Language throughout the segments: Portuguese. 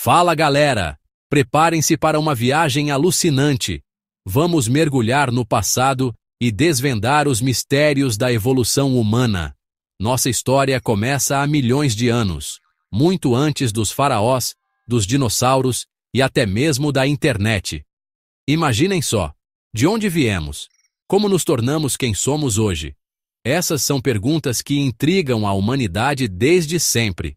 Fala galera! Preparem-se para uma viagem alucinante. Vamos mergulhar no passado e desvendar os mistérios da evolução humana. Nossa história começa há milhões de anos, muito antes dos faraós, dos dinossauros e até mesmo da internet. Imaginem só, de onde viemos? Como nos tornamos quem somos hoje? Essas são perguntas que intrigam a humanidade desde sempre.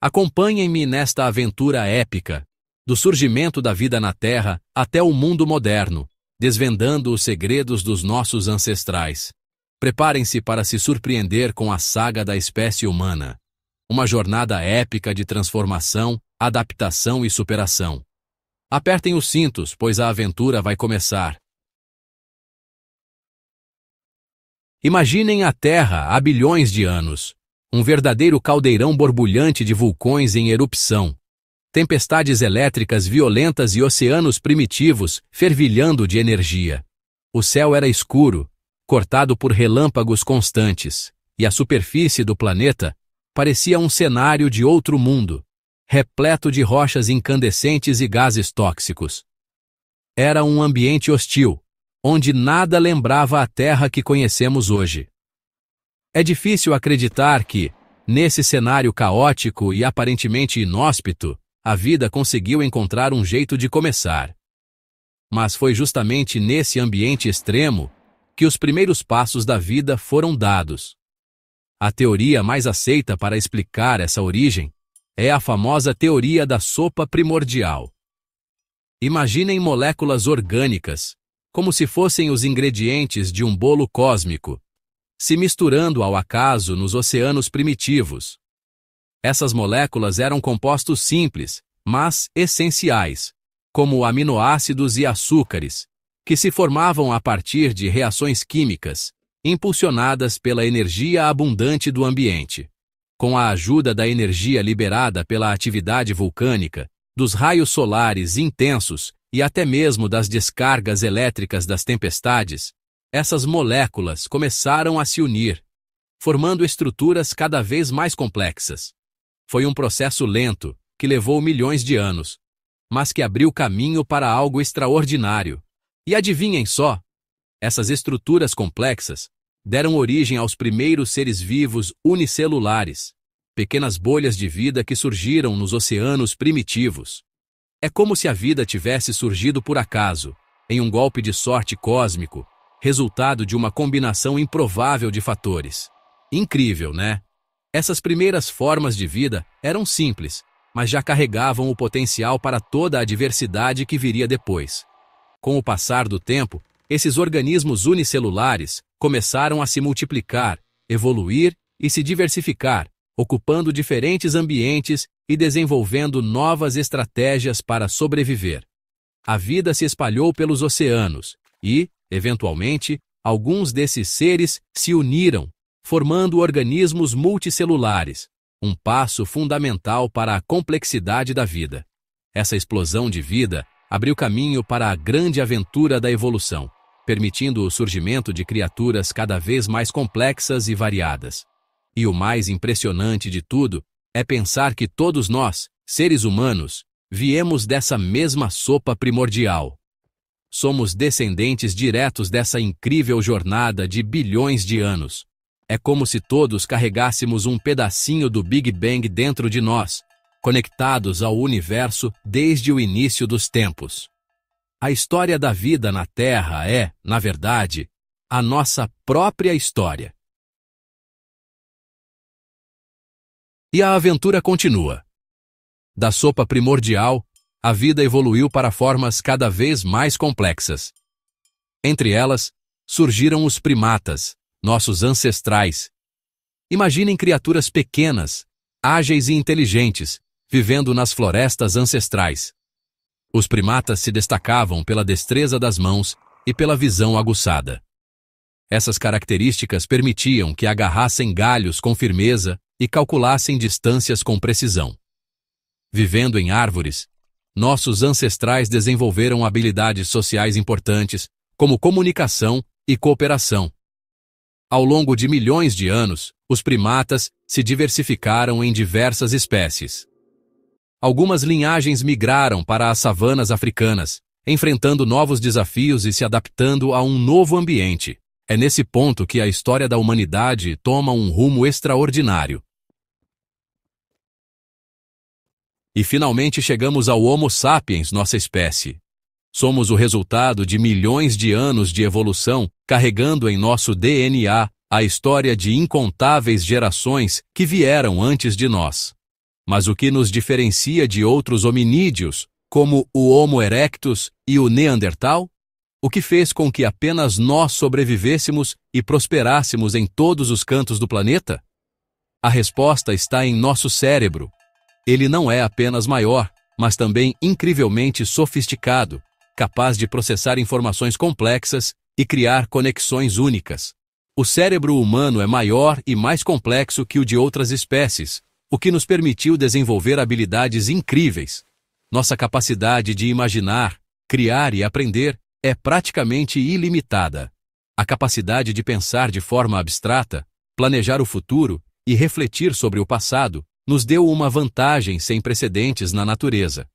Acompanhem-me nesta aventura épica, do surgimento da vida na Terra até o mundo moderno, desvendando os segredos dos nossos ancestrais. Preparem-se para se surpreender com a saga da espécie humana. Uma jornada épica de transformação, adaptação e superação. Apertem os cintos, pois a aventura vai começar. Imaginem a Terra há bilhões de anos, um verdadeiro caldeirão borbulhante de vulcões em erupção. Tempestades elétricas violentas e oceanos primitivos fervilhando de energia. O céu era escuro, cortado por relâmpagos constantes, e a superfície do planeta parecia um cenário de outro mundo, repleto de rochas incandescentes e gases tóxicos. Era um ambiente hostil, onde nada lembrava a Terra que conhecemos hoje. É difícil acreditar que, nesse cenário caótico e aparentemente inóspito, a vida conseguiu encontrar um jeito de começar. Mas foi justamente nesse ambiente extremo que os primeiros passos da vida foram dados. A teoria mais aceita para explicar essa origem é a famosa teoria da sopa primordial. Imaginem moléculas orgânicas, como se fossem os ingredientes de um bolo cósmico, se misturando ao acaso nos oceanos primitivos. Essas moléculas eram compostos simples, mas essenciais, como aminoácidos e açúcares, que se formavam a partir de reações químicas, impulsionadas pela energia abundante do ambiente. Com a ajuda da energia liberada pela atividade vulcânica, dos raios solares intensos e até mesmo das descargas elétricas das tempestades, essas moléculas começaram a se unir, formando estruturas cada vez mais complexas. Foi um processo lento, que levou milhões de anos, mas que abriu caminho para algo extraordinário. E adivinhem só, essas estruturas complexas deram origem aos primeiros seres vivos unicelulares, pequenas bolhas de vida que surgiram nos oceanos primitivos. É como se a vida tivesse surgido por acaso, em um golpe de sorte cósmico, resultado de uma combinação improvável de fatores. Incrível, né? Essas primeiras formas de vida eram simples, mas já carregavam o potencial para toda a diversidade que viria depois. Com o passar do tempo, esses organismos unicelulares começaram a se multiplicar, evoluir e se diversificar, ocupando diferentes ambientes e desenvolvendo novas estratégias para sobreviver. A vida se espalhou pelos oceanos e, Eventualmente, alguns desses seres se uniram, formando organismos multicelulares, um passo fundamental para a complexidade da vida. Essa explosão de vida abriu caminho para a grande aventura da evolução, permitindo o surgimento de criaturas cada vez mais complexas e variadas. E o mais impressionante de tudo é pensar que todos nós, seres humanos, viemos dessa mesma sopa primordial. Somos descendentes diretos dessa incrível jornada de bilhões de anos. É como se todos carregássemos um pedacinho do Big Bang dentro de nós, conectados ao universo desde o início dos tempos. A história da vida na Terra é, na verdade, a nossa própria história. E a aventura continua. Da sopa primordial a vida evoluiu para formas cada vez mais complexas. Entre elas, surgiram os primatas, nossos ancestrais. Imaginem criaturas pequenas, ágeis e inteligentes, vivendo nas florestas ancestrais. Os primatas se destacavam pela destreza das mãos e pela visão aguçada. Essas características permitiam que agarrassem galhos com firmeza e calculassem distâncias com precisão. Vivendo em árvores, nossos ancestrais desenvolveram habilidades sociais importantes, como comunicação e cooperação. Ao longo de milhões de anos, os primatas se diversificaram em diversas espécies. Algumas linhagens migraram para as savanas africanas, enfrentando novos desafios e se adaptando a um novo ambiente. É nesse ponto que a história da humanidade toma um rumo extraordinário. E finalmente chegamos ao Homo sapiens, nossa espécie. Somos o resultado de milhões de anos de evolução, carregando em nosso DNA a história de incontáveis gerações que vieram antes de nós. Mas o que nos diferencia de outros hominídeos, como o Homo erectus e o Neandertal? O que fez com que apenas nós sobrevivêssemos e prosperássemos em todos os cantos do planeta? A resposta está em nosso cérebro, ele não é apenas maior, mas também incrivelmente sofisticado, capaz de processar informações complexas e criar conexões únicas. O cérebro humano é maior e mais complexo que o de outras espécies, o que nos permitiu desenvolver habilidades incríveis. Nossa capacidade de imaginar, criar e aprender é praticamente ilimitada. A capacidade de pensar de forma abstrata, planejar o futuro e refletir sobre o passado nos deu uma vantagem sem precedentes na natureza.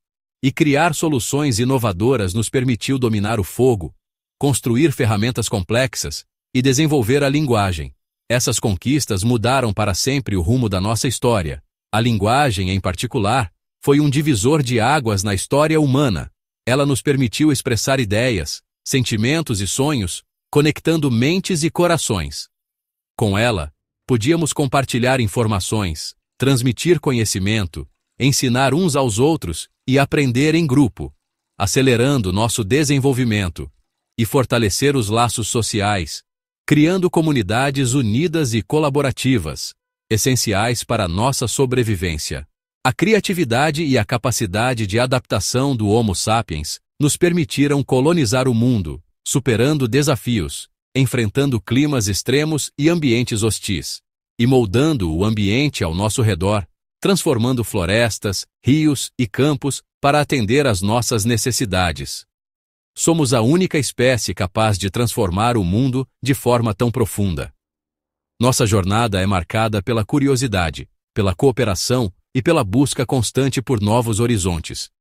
E criar soluções inovadoras nos permitiu dominar o fogo, construir ferramentas complexas e desenvolver a linguagem. Essas conquistas mudaram para sempre o rumo da nossa história. A linguagem, em particular, foi um divisor de águas na história humana. Ela nos permitiu expressar ideias, sentimentos e sonhos, conectando mentes e corações. Com ela, podíamos compartilhar informações, transmitir conhecimento, ensinar uns aos outros e aprender em grupo, acelerando nosso desenvolvimento e fortalecer os laços sociais, criando comunidades unidas e colaborativas, essenciais para nossa sobrevivência. A criatividade e a capacidade de adaptação do Homo sapiens nos permitiram colonizar o mundo, superando desafios, enfrentando climas extremos e ambientes hostis e moldando o ambiente ao nosso redor, transformando florestas, rios e campos para atender às nossas necessidades. Somos a única espécie capaz de transformar o mundo de forma tão profunda. Nossa jornada é marcada pela curiosidade, pela cooperação e pela busca constante por novos horizontes.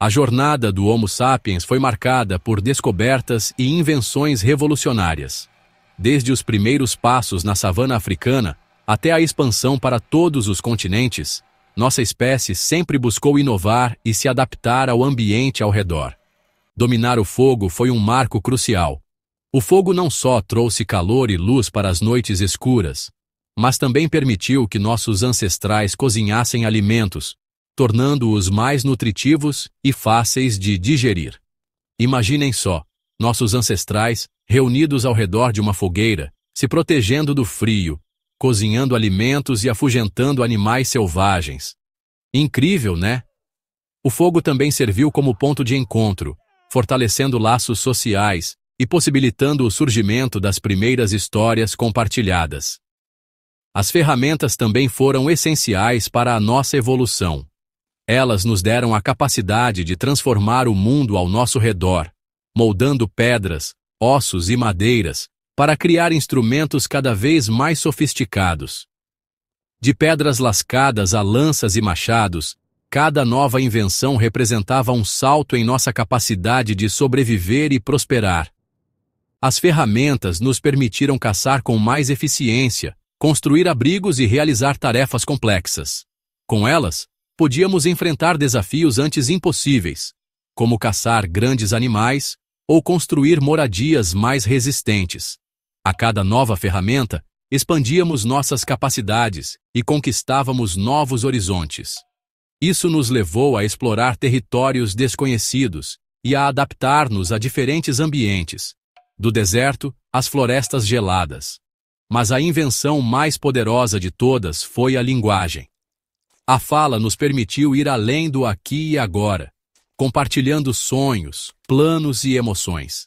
A jornada do Homo sapiens foi marcada por descobertas e invenções revolucionárias desde os primeiros passos na savana africana até a expansão para todos os continentes, nossa espécie sempre buscou inovar e se adaptar ao ambiente ao redor. Dominar o fogo foi um marco crucial. O fogo não só trouxe calor e luz para as noites escuras, mas também permitiu que nossos ancestrais cozinhassem alimentos, tornando-os mais nutritivos e fáceis de digerir. Imaginem só, nossos ancestrais, reunidos ao redor de uma fogueira, se protegendo do frio, cozinhando alimentos e afugentando animais selvagens. Incrível, né? O fogo também serviu como ponto de encontro, fortalecendo laços sociais e possibilitando o surgimento das primeiras histórias compartilhadas. As ferramentas também foram essenciais para a nossa evolução. Elas nos deram a capacidade de transformar o mundo ao nosso redor, moldando pedras, ossos e madeiras, para criar instrumentos cada vez mais sofisticados. De pedras lascadas a lanças e machados, cada nova invenção representava um salto em nossa capacidade de sobreviver e prosperar. As ferramentas nos permitiram caçar com mais eficiência, construir abrigos e realizar tarefas complexas. Com elas, podíamos enfrentar desafios antes impossíveis, como caçar grandes animais, ou construir moradias mais resistentes. A cada nova ferramenta, expandíamos nossas capacidades e conquistávamos novos horizontes. Isso nos levou a explorar territórios desconhecidos e a adaptar-nos a diferentes ambientes, do deserto às florestas geladas. Mas a invenção mais poderosa de todas foi a linguagem. A fala nos permitiu ir além do aqui e agora, compartilhando sonhos, planos e emoções.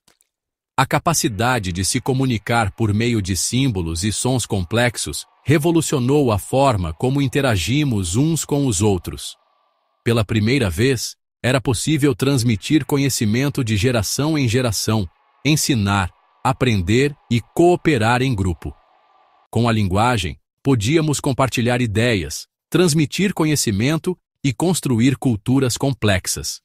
A capacidade de se comunicar por meio de símbolos e sons complexos revolucionou a forma como interagimos uns com os outros. Pela primeira vez, era possível transmitir conhecimento de geração em geração, ensinar, aprender e cooperar em grupo. Com a linguagem, podíamos compartilhar ideias, transmitir conhecimento e construir culturas complexas.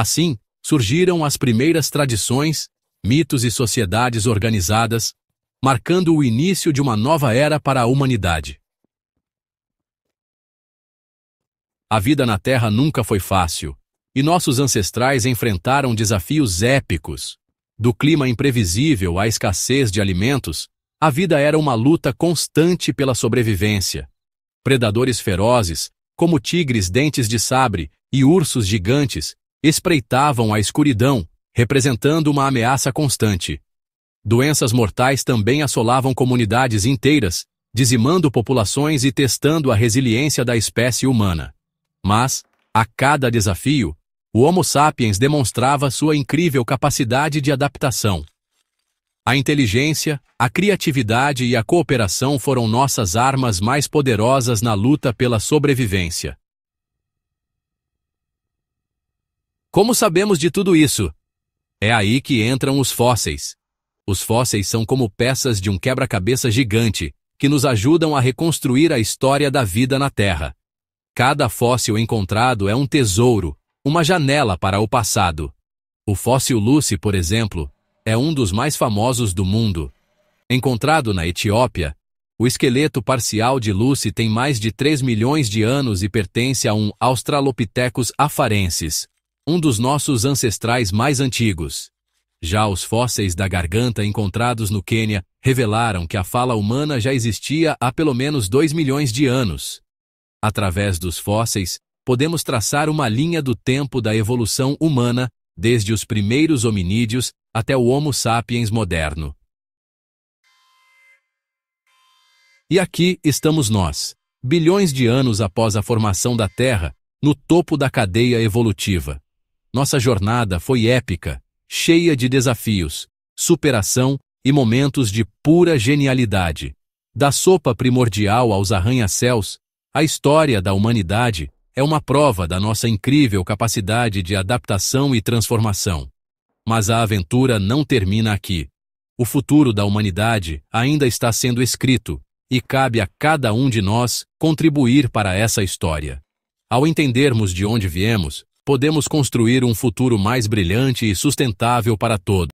Assim, surgiram as primeiras tradições, mitos e sociedades organizadas, marcando o início de uma nova era para a humanidade. A vida na Terra nunca foi fácil, e nossos ancestrais enfrentaram desafios épicos. Do clima imprevisível à escassez de alimentos, a vida era uma luta constante pela sobrevivência. Predadores ferozes, como tigres dentes de sabre e ursos gigantes, espreitavam a escuridão, representando uma ameaça constante. Doenças mortais também assolavam comunidades inteiras, dizimando populações e testando a resiliência da espécie humana. Mas, a cada desafio, o Homo sapiens demonstrava sua incrível capacidade de adaptação. A inteligência, a criatividade e a cooperação foram nossas armas mais poderosas na luta pela sobrevivência. Como sabemos de tudo isso? É aí que entram os fósseis. Os fósseis são como peças de um quebra-cabeça gigante, que nos ajudam a reconstruir a história da vida na Terra. Cada fóssil encontrado é um tesouro, uma janela para o passado. O fóssil Lucy, por exemplo, é um dos mais famosos do mundo. Encontrado na Etiópia, o esqueleto parcial de Lucy tem mais de 3 milhões de anos e pertence a um Australopithecus afarensis, um dos nossos ancestrais mais antigos. Já os fósseis da garganta encontrados no Quênia revelaram que a fala humana já existia há pelo menos 2 milhões de anos. Através dos fósseis, podemos traçar uma linha do tempo da evolução humana, desde os primeiros hominídeos até o Homo sapiens moderno. E aqui estamos nós, bilhões de anos após a formação da Terra, no topo da cadeia evolutiva. Nossa jornada foi épica, cheia de desafios, superação e momentos de pura genialidade. Da sopa primordial aos arranha-céus, a história da humanidade é uma prova da nossa incrível capacidade de adaptação e transformação. Mas a aventura não termina aqui. O futuro da humanidade ainda está sendo escrito, e cabe a cada um de nós contribuir para essa história. Ao entendermos de onde viemos, podemos construir um futuro mais brilhante e sustentável para todos.